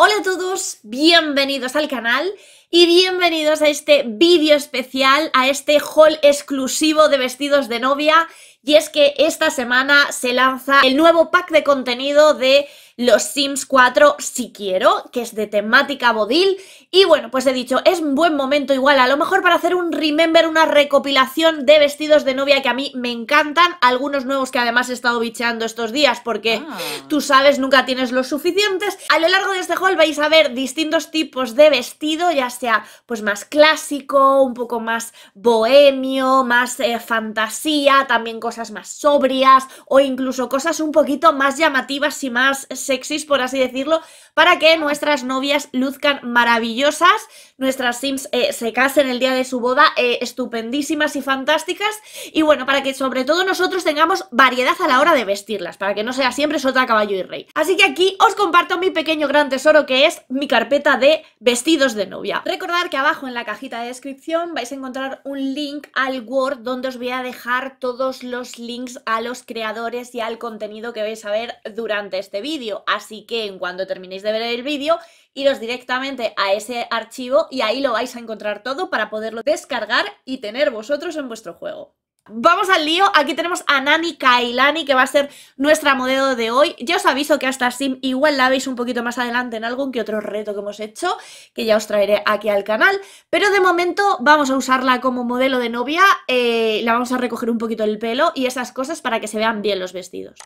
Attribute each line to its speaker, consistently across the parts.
Speaker 1: Hola a todos, bienvenidos al canal y bienvenidos a este vídeo especial, a este haul exclusivo de vestidos de novia. Y es que esta semana se lanza el nuevo pack de contenido de los Sims 4 si quiero, que es de temática bodil. Y bueno, pues he dicho, es un buen momento igual, a lo mejor para hacer un remember, una recopilación de vestidos de novia que a mí me encantan, algunos nuevos que además he estado bicheando estos días porque ah. tú sabes, nunca tienes los suficientes. A lo largo de este haul vais a ver distintos tipos de vestido, ya sea pues más clásico, un poco más bohemio, más eh, fantasía, también cosas más sobrias o incluso cosas un poquito más llamativas y más sexys, por así decirlo, para que nuestras novias luzcan maravillosas, nuestras Sims eh, se casen el día de su boda, eh, estupendísimas y fantásticas, y bueno, para que sobre todo nosotros tengamos variedad a la hora de vestirlas, para que no sea siempre sota, caballo y rey. Así que aquí os comparto mi pequeño gran tesoro que es mi carpeta de vestidos de novia. Recordad que abajo en la cajita de descripción vais a encontrar un link al Word donde os voy a dejar todos los links a los creadores y al contenido que vais a ver durante este vídeo. Así que en cuanto terminéis de ver el vídeo, iros directamente a ese archivo y ahí lo vais a encontrar todo para poderlo descargar y tener vosotros en vuestro juego. Vamos al lío, aquí tenemos a Nani Kailani que va a ser nuestra modelo de hoy. ya os aviso que hasta Sim igual la veis un poquito más adelante en algún que otro reto que hemos hecho, que ya os traeré aquí al canal, pero de momento vamos a usarla como modelo de novia, eh, la vamos a recoger un poquito el pelo y esas cosas para que se vean bien los vestidos.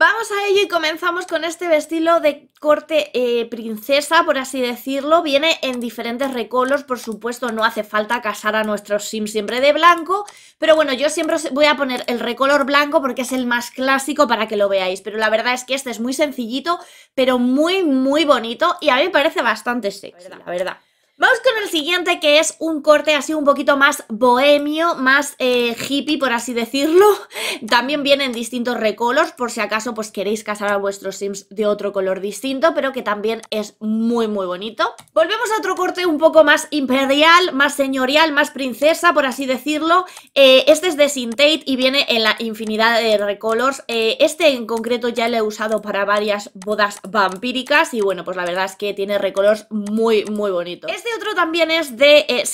Speaker 1: Vamos a ello y comenzamos con este vestido de corte eh, princesa, por así decirlo. Viene en diferentes recolos, por supuesto, no hace falta casar a nuestros sims siempre de blanco. Pero bueno, yo siempre voy a poner el recolor blanco porque es el más clásico para que lo veáis. Pero la verdad es que este es muy sencillito, pero muy, muy bonito y a mí me parece bastante sexy, La verdad. Vamos con el siguiente, que es un corte así un poquito más bohemio, más eh, hippie, por así decirlo. También viene en distintos recolos, por si acaso pues queréis casar a vuestros Sims de otro color distinto, pero que también es muy, muy bonito. Volvemos a otro corte un poco más imperial, más señorial, más princesa, por así decirlo. Eh, este es de Sintate y viene en la infinidad de recolors. Eh, este en concreto ya lo he usado para varias bodas vampíricas y bueno, pues la verdad es que tiene recolors muy, muy bonitos. Este este otro también es de eh,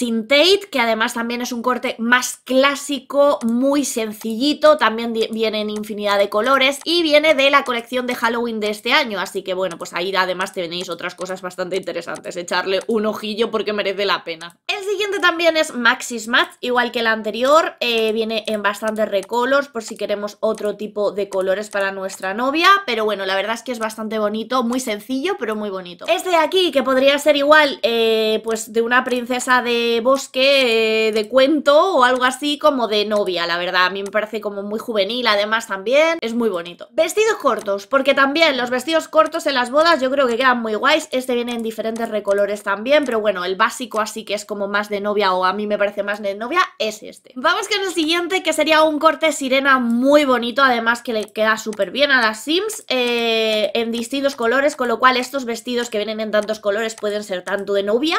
Speaker 1: que además también es un corte más clásico, muy sencillito, también viene en infinidad de colores y viene de la colección de Halloween de este año, así que bueno, pues ahí además tenéis otras cosas bastante interesantes, echarle un ojillo porque merece la pena. El siguiente también es Maxis Math, igual que el anterior, eh, viene en bastantes recolos por si queremos otro tipo de colores para nuestra novia, pero bueno, la verdad es que es bastante bonito, muy sencillo, pero muy bonito. Este de aquí, que podría ser igual, eh, pues de una princesa de bosque, eh, de cuento o algo así como de novia, la verdad. A mí me parece como muy juvenil, además también es muy bonito. Vestidos cortos, porque también los vestidos cortos en las bodas yo creo que quedan muy guays. Este viene en diferentes recolores también, pero bueno, el básico así que es como más de novia o a mí me parece más de novia es este. Vamos con el siguiente que sería un corte sirena muy bonito, además que le queda súper bien a las Sims eh, en distintos colores, con lo cual estos vestidos que vienen en tantos colores pueden ser tanto de novia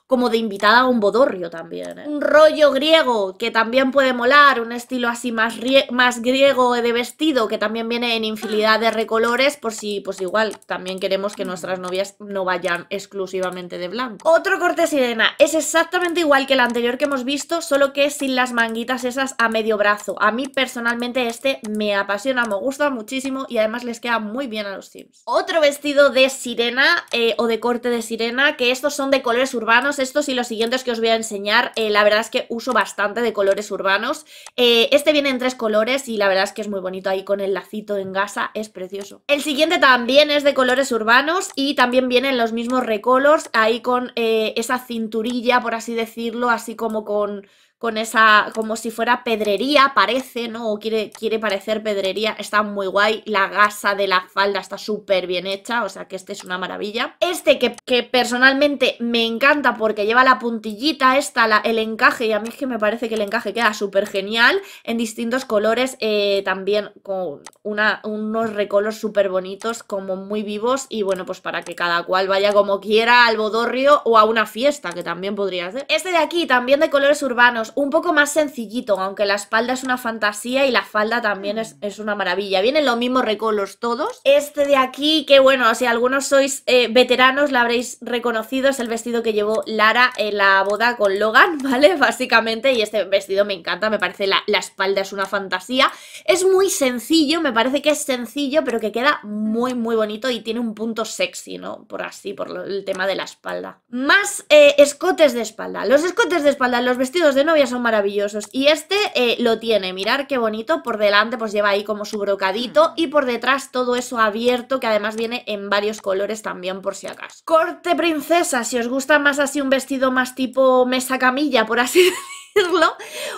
Speaker 1: como de invitada a un bodorrio también. ¿eh? Un rollo griego que también puede molar, un estilo así más, más griego de vestido que también viene en infinidad de recolores, por si, pues igual, también queremos que nuestras novias no vayan exclusivamente de blanco. Otro corte sirena, es exactamente igual que el anterior que hemos visto, solo que sin las manguitas esas a medio brazo. A mí personalmente este me apasiona, me gusta muchísimo y además les queda muy bien a los Sims. Otro vestido de sirena eh, o de corte de sirena, que estos son de colores urbanos, estos y los siguientes que os voy a enseñar, eh, la verdad es que uso bastante de colores urbanos. Eh, este viene en tres colores y la verdad es que es muy bonito ahí con el lacito en gasa, es precioso. El siguiente también es de colores urbanos y también vienen los mismos recolors, ahí con eh, esa cinturilla, por así decirlo, así como con con esa, como si fuera pedrería, parece, ¿no? O quiere, quiere parecer pedrería, está muy guay, la gasa de la falda está súper bien hecha, o sea que este es una maravilla. Este que, personalmente me encanta porque lleva la puntillita esta, el encaje, y a mí es que me parece que el encaje queda súper genial, en distintos colores, eh, también con unos recolos súper bonitos, como muy vivos, y bueno, pues para que cada cual vaya como quiera al bodorrio o a una fiesta, que también podría ser. Este de aquí, también de colores urbanos, un poco más sencillito, aunque la espalda es una fantasía y la falda también es, una maravilla. Vienen los mismos recolos todos. Este de aquí, que bueno, si algunos sois eh, veteranos la habréis reconocido, es el vestido que llevó Lara en la boda con Logan, ¿vale? Básicamente, y este vestido me encanta, me parece la, la espalda es una fantasía. Es muy sencillo, me parece que es sencillo, pero que queda muy, muy bonito y tiene un punto sexy, ¿no? Por así, por el tema de la espalda. Más eh, escotes de espalda. Los escotes de espalda, los vestidos de novia son maravillosos. Y este eh, lo tiene, mirar qué bonito. Por delante pues lleva ahí como su brocadito mm. y por detrás todo eso abierto que además viene en varios colores también por si acaso. Corte princesa, si os gusta más así un vestido más tipo mesa camilla, por así decirlo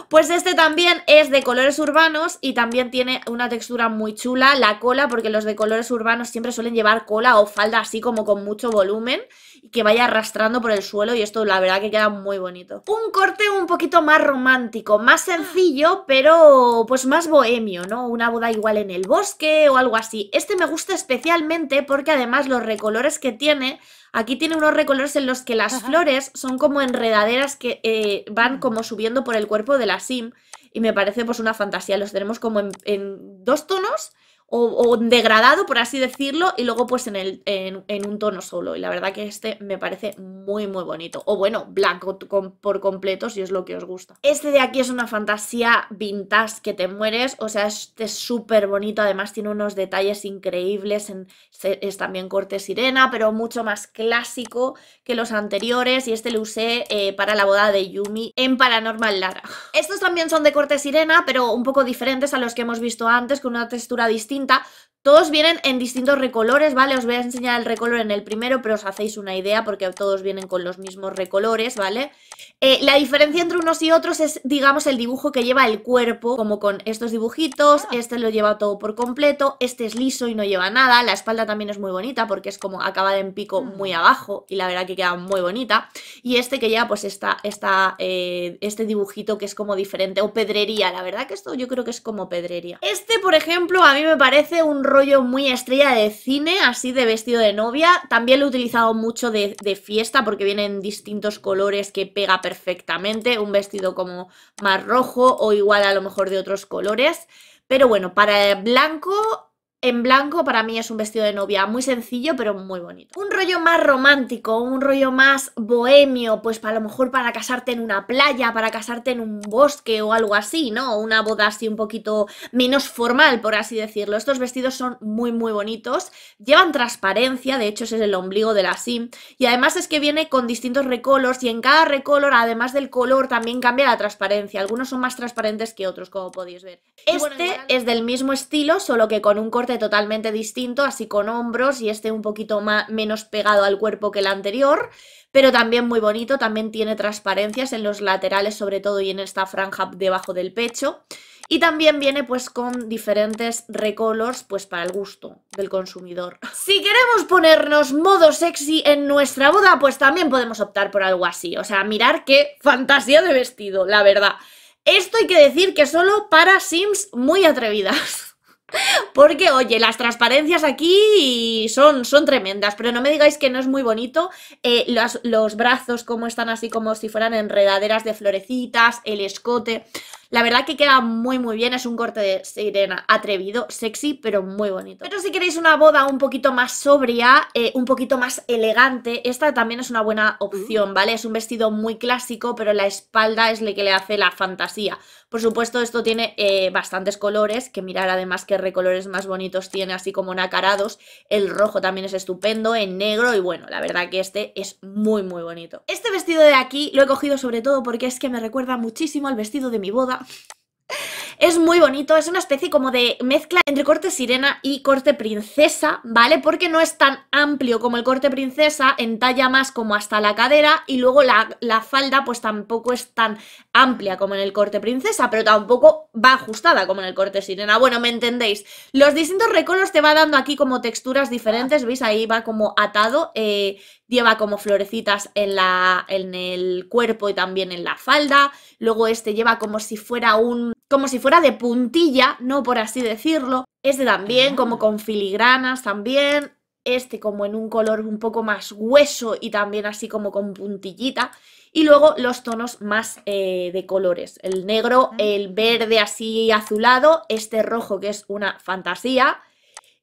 Speaker 1: pues este también es de colores urbanos y también tiene una textura muy chula, la cola, porque los de colores urbanos siempre suelen llevar cola o falda así como con mucho volumen y que vaya arrastrando por el suelo y esto la verdad que queda muy bonito. Un corte un poquito más romántico, más ah. sencillo, pero pues más bohemio, ¿no? Una boda igual en el bosque o algo así. Este me gusta especialmente porque además los recolores que tiene Aquí tiene unos recolores en los que las flores son como enredaderas que eh, van mm. como subiendo por el cuerpo de la sim y me parece pues una fantasía. Los tenemos como en dos tonos o, degradado, por así decirlo, y luego pues en, el, en, un tono solo. Y la verdad que este me parece muy, muy bonito. O bueno, blanco por completo si es lo que os gusta. Este de aquí es una fantasía vintage que te mueres, o sea, este es súper bonito, además tiene unos detalles increíbles, es también corte sirena, pero mucho más clásico que los anteriores y este lo usé eh, para la boda de Yumi en Paranormal Lara. Estos también son de corte sirena, pero un poco diferentes a los que hemos visto antes, con una textura distinta distinta, todos vienen en distintos recolores, ¿vale? Os voy a enseñar el recolor en el primero, pero os hacéis una idea porque todos vienen con los mismos recolores, ¿vale? Eh, la diferencia entre unos y otros es, digamos, el dibujo que lleva el cuerpo, como con estos dibujitos, ah. este lo lleva todo por completo, este es liso y no lleva nada, la espalda también es muy bonita porque es como acabada en pico mm. muy abajo y la verdad que queda muy bonita, y este que lleva pues está, está, eh, este dibujito que es como diferente, o pedrería, la verdad que esto yo creo que es como pedrería. Este, por ejemplo, a mí me parece un rollo muy estrella de cine, así de vestido de novia. También lo he utilizado mucho de, fiesta porque vienen distintos colores que pega perfectamente. Un vestido como más rojo o igual a lo mejor de otros colores. Pero bueno, para el blanco en blanco para mí es un vestido de novia muy sencillo pero muy bonito. Un rollo más romántico, un rollo más bohemio, pues para, lo mejor para casarte en una playa, para casarte en un bosque o algo así, ¿no? Una boda así un poquito menos formal, por así decirlo. Estos vestidos son muy muy bonitos, llevan transparencia, de hecho ese es el ombligo de la sim, y además es que viene con distintos recolors y en cada recolor, además del color, también cambia la transparencia. Algunos son más transparentes que otros, como podéis ver. Este es del mismo estilo, solo que con un corte totalmente distinto, así con hombros y este un poquito más, menos pegado al cuerpo que el anterior, pero también muy bonito, también tiene transparencias en los laterales sobre todo y en esta franja debajo del pecho. Y también viene pues con diferentes Recolors pues para el gusto del consumidor. Si queremos ponernos modo sexy en nuestra boda, pues también podemos optar por algo así. O sea, mirar qué fantasía de vestido, la verdad. Esto hay que decir que solo para sims muy atrevidas. Porque, oye, las transparencias aquí son, son tremendas, pero no me digáis que no es muy bonito. Eh, los, los brazos como están así como si fueran enredaderas de florecitas, el escote. La verdad que queda muy muy bien, es un corte de sirena atrevido, sexy, pero muy bonito. Pero si queréis una boda un poquito más sobria, eh, un poquito más elegante, esta también es una buena mm. opción, ¿vale? Es un vestido muy clásico, pero la espalda es la que le hace la fantasía. Por supuesto, esto tiene eh, bastantes colores, que mirar además qué recolores más bonitos tiene, así como nacarados. El rojo también es estupendo, en negro, y bueno, la verdad que este es muy muy bonito. Este vestido de aquí lo he cogido sobre todo porque es que me recuerda muchísimo al vestido de mi boda, up. Es muy bonito, es una especie como de mezcla entre corte sirena y corte princesa, ¿vale? Porque no es tan amplio como el corte princesa, entalla más como hasta la cadera y luego la, falda pues tampoco es tan amplia como en el corte princesa, pero tampoco va ajustada como en el corte sirena. Bueno, me entendéis. Los distintos recolos te va dando aquí como texturas diferentes, ¿veis? Ahí va como atado, eh, lleva como florecitas en, la, en el cuerpo y también en la falda. Luego este lleva como si fuera un como si fuera de puntilla, no por así decirlo. Este también, ah. como con filigranas también. Este como en un color un poco más hueso y también así como con puntillita. Y luego los tonos más eh, de colores. El negro, ah. el verde así azulado, este rojo que es una fantasía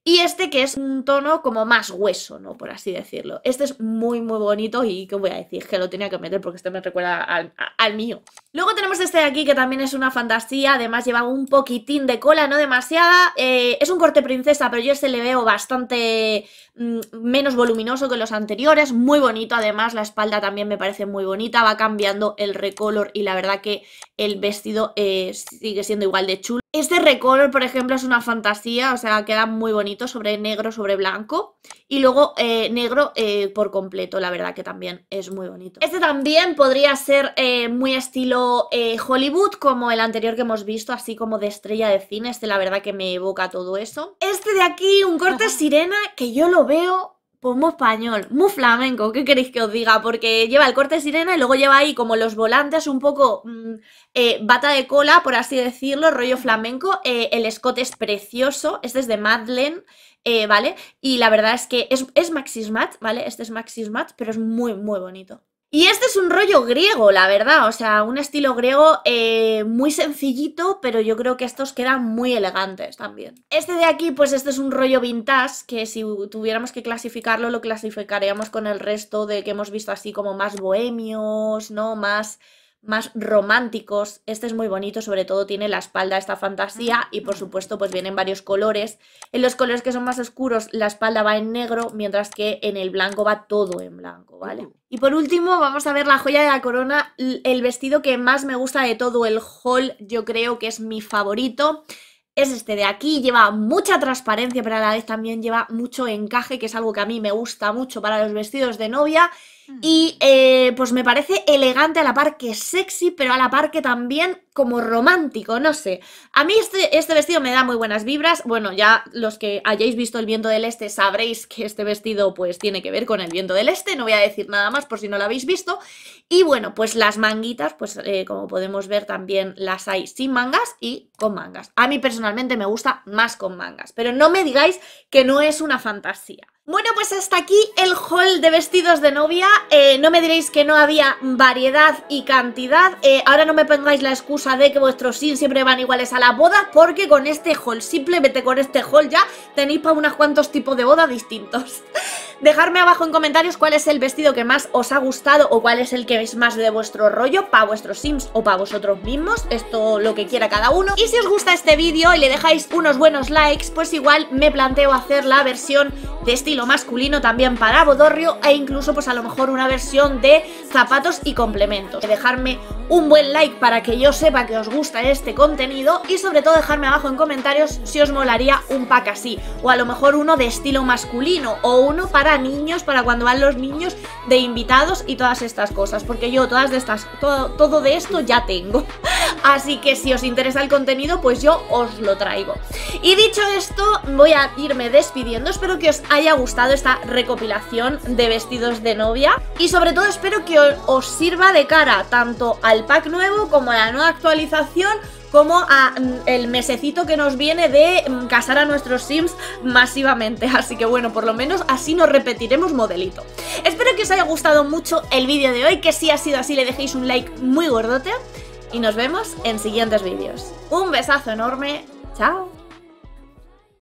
Speaker 1: y este que es un tono como más hueso, ¿no? Por así decirlo. Este es muy, muy bonito y que voy a decir que lo tenía que meter porque este me recuerda al, mío. Luego tenemos este de aquí que también es una fantasía, además lleva un poquitín de cola, no demasiada. Eh, es un corte princesa, pero yo este le veo bastante mm, menos voluminoso que los anteriores. Muy bonito, además la espalda también me parece muy bonita, va cambiando el recolor y la verdad que el vestido eh, sigue siendo igual de chulo. Este recolor, por ejemplo, es una fantasía, o sea, queda muy bonito sobre negro, sobre blanco. Y luego eh, negro eh, por completo, la verdad que también es muy bonito. Este también podría ser eh, muy estilo Hollywood, como el anterior que hemos visto, así como de estrella de cine. Este la verdad que me evoca todo eso. Este de aquí, un corte sirena, que yo lo veo pues muy español, muy flamenco, ¿qué queréis que os diga? Porque lleva el corte sirena y luego lleva ahí como los volantes, un poco mm, eh, bata de cola, por así decirlo, rollo flamenco. Eh, el escote es precioso, este es de Madeleine, eh, ¿vale? Y la verdad es que es, es ¿vale? Este es Maxis pero es muy, muy bonito. Y este es un rollo griego, la verdad, o sea, un estilo griego eh, muy sencillito, pero yo creo que estos quedan muy elegantes también. Este de aquí, pues este es un rollo vintage, que si tuviéramos que clasificarlo, lo clasificaríamos con el resto de que hemos visto así como más bohemios, ¿no? Más más románticos. Este es muy bonito, sobre todo tiene la espalda esta fantasía ah. y por supuesto pues vienen varios colores. En los colores que son más oscuros la espalda va en negro, mientras que en el blanco va todo en blanco, ¿vale? Uh. Y por último vamos a ver la joya de la corona, el vestido que más me gusta de todo el haul, yo creo que es mi favorito. Es este de aquí, lleva mucha transparencia, pero a la vez también lleva mucho encaje, que es algo que a mí me gusta mucho para los vestidos de novia. Mm. Y eh, pues me parece elegante a la par que sexy, pero a la par que también como romántico, no sé. A mí este, este, vestido me da muy buenas vibras. Bueno, ya los que hayáis visto el viento del este sabréis que este vestido pues tiene que ver con el viento del este. No voy a decir nada más por si no lo habéis visto. Y bueno, pues las manguitas, pues eh, como podemos ver también las hay sin mangas y con mangas. A mí personalmente me gusta más con mangas, pero no me digáis que no es una fantasía. Bueno, pues hasta aquí el haul de vestidos de novia. Eh, no me diréis que no había variedad y cantidad. Eh, ahora no me pongáis la excusa de que vuestros sims siempre van iguales a la boda, porque con este haul, simplemente con este haul ya tenéis para unos cuantos tipos de boda distintos. Dejarme abajo en comentarios cuál es el vestido que más os ha gustado o cuál es el que veis más de vuestro rollo, para vuestros sims o para vosotros mismos, esto lo que quiera cada uno. Y si os gusta este vídeo y le dejáis unos buenos likes, pues igual me planteo hacer la versión de estilo masculino también para Bodorrio e incluso pues a lo mejor una versión de zapatos y complementos. Dejarme un buen like para que yo sepa que os gusta este contenido y sobre todo dejarme abajo en comentarios si os molaría un pack así o a lo mejor uno de estilo masculino o uno para niños, para cuando van los niños de invitados y todas estas cosas, porque yo todas estas, todo, todo de esto ya tengo. Así que si os interesa el contenido, pues yo os lo traigo. Y dicho esto, voy a irme despidiendo. Espero que os haya gustado esta recopilación de vestidos de novia y sobre todo espero que os sirva de cara tanto al pack nuevo como a la nueva actualización como a mm, el mesecito que nos viene de mm, casar a nuestros Sims masivamente. Así que bueno, por lo menos así nos repetiremos modelito. Espero que os haya gustado mucho el vídeo de hoy, que si ha sido así le dejéis un like muy gordote y nos vemos en siguientes vídeos. Un besazo enorme, chao.